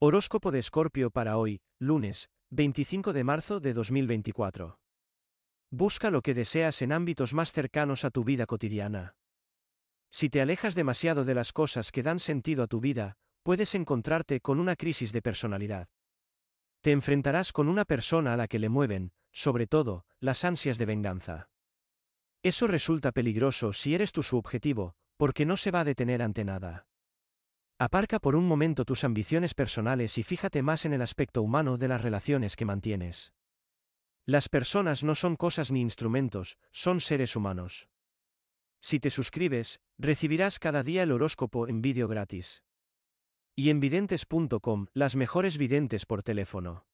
Horóscopo de Escorpio para hoy, lunes, 25 de marzo de 2024. Busca lo que deseas en ámbitos más cercanos a tu vida cotidiana. Si te alejas demasiado de las cosas que dan sentido a tu vida, puedes encontrarte con una crisis de personalidad. Te enfrentarás con una persona a la que le mueven, sobre todo, las ansias de venganza. Eso resulta peligroso si eres tu subjetivo, porque no se va a detener ante nada. Aparca por un momento tus ambiciones personales y fíjate más en el aspecto humano de las relaciones que mantienes. Las personas no son cosas ni instrumentos, son seres humanos. Si te suscribes, recibirás cada día el horóscopo en vídeo gratis. Y en videntes.com, las mejores videntes por teléfono.